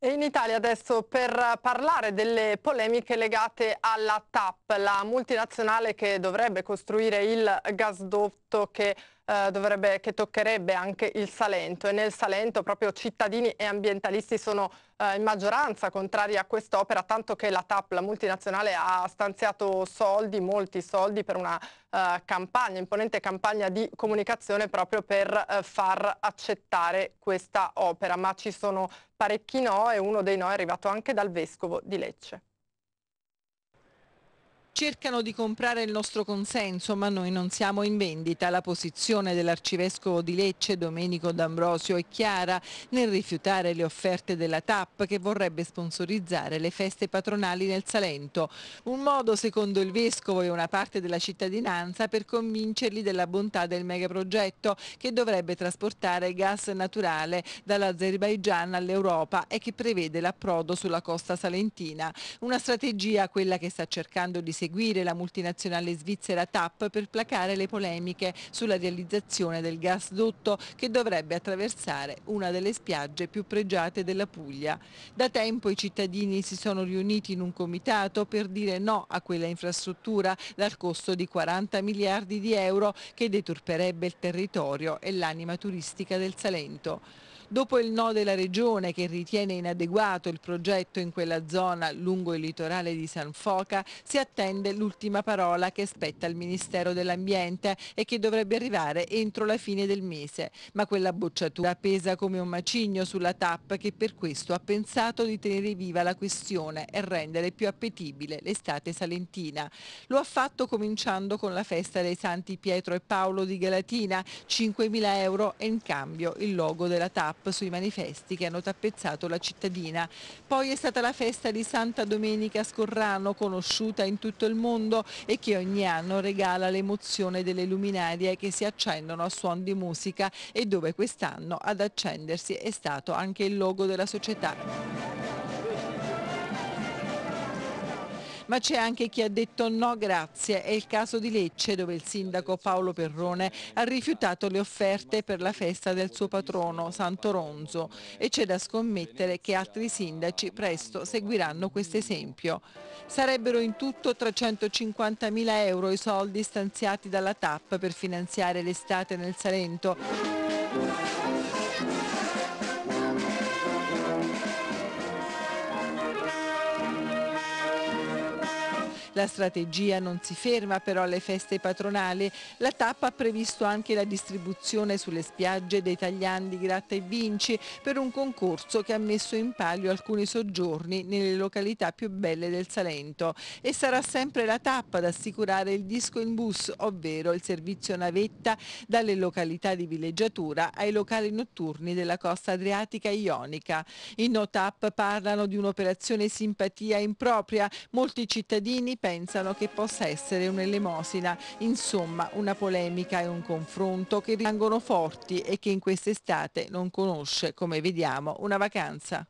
E in Italia adesso per parlare delle polemiche legate alla TAP, la multinazionale che dovrebbe costruire il gasdotto che eh, dovrebbe, che toccherebbe anche il Salento e nel Salento proprio cittadini e ambientalisti sono eh, in maggioranza contrari a quest'opera, tanto che la TAP, la multinazionale, ha stanziato soldi, molti soldi per una eh, campagna, imponente campagna di comunicazione proprio per eh, far accettare questa opera, ma ci sono parecchi no e uno dei no è arrivato anche dal Vescovo di Lecce. Cercano di comprare il nostro consenso, ma noi non siamo in vendita. La posizione dell'arcivescovo di Lecce, Domenico D'Ambrosio, è chiara nel rifiutare le offerte della TAP che vorrebbe sponsorizzare le feste patronali nel Salento. Un modo, secondo il Vescovo e una parte della cittadinanza, per convincerli della bontà del megaprogetto che dovrebbe trasportare gas naturale dall'Azerbaigian all'Europa e che prevede l'approdo sulla costa salentina. Una strategia, quella che sta cercando di seguire seguire la multinazionale svizzera TAP per placare le polemiche sulla realizzazione del gasdotto che dovrebbe attraversare una delle spiagge più pregiate della Puglia. Da tempo i cittadini si sono riuniti in un comitato per dire no a quella infrastruttura dal costo di 40 miliardi di euro che deturperebbe il territorio e l'anima turistica del Salento. Dopo il no della Regione che ritiene inadeguato il progetto in quella zona lungo il litorale di San Foca, si attende l'ultima parola che spetta il Ministero dell'Ambiente e che dovrebbe arrivare entro la fine del mese. Ma quella bocciatura pesa come un macigno sulla TAP che per questo ha pensato di tenere viva la questione e rendere più appetibile l'estate salentina. Lo ha fatto cominciando con la festa dei Santi Pietro e Paolo di Galatina, 5.000 euro e in cambio il logo della TAP up sui manifesti che hanno tappezzato la cittadina. Poi è stata la festa di Santa Domenica Scorrano, conosciuta in tutto il mondo e che ogni anno regala l'emozione delle luminarie che si accendono a suon di musica e dove quest'anno ad accendersi è stato anche il logo della società. ma c'è anche chi ha detto no grazie. È il caso di Lecce dove il sindaco Paolo Perrone ha rifiutato le offerte per la festa del suo patrono Santo Ronzo e c'è da scommettere che altri sindaci presto seguiranno questo esempio. Sarebbero in tutto 350.000 euro i soldi stanziati dalla TAP per finanziare l'estate nel Salento. La strategia non si ferma però alle feste patronali. La tappa ha previsto anche la distribuzione sulle spiagge dei tagliandi gratta e vinci per un concorso che ha messo in palio alcuni soggiorni nelle località più belle del Salento. E sarà sempre la tappa ad assicurare il disco in bus, ovvero il servizio navetta dalle località di villeggiatura ai locali notturni della costa adriatica ionica. I NOTAP parlano di un'operazione simpatia impropria. Molti cittadini pensano pensano che possa essere un'elemosina, insomma una polemica e un confronto che rimangono forti e che in quest'estate non conosce, come vediamo, una vacanza.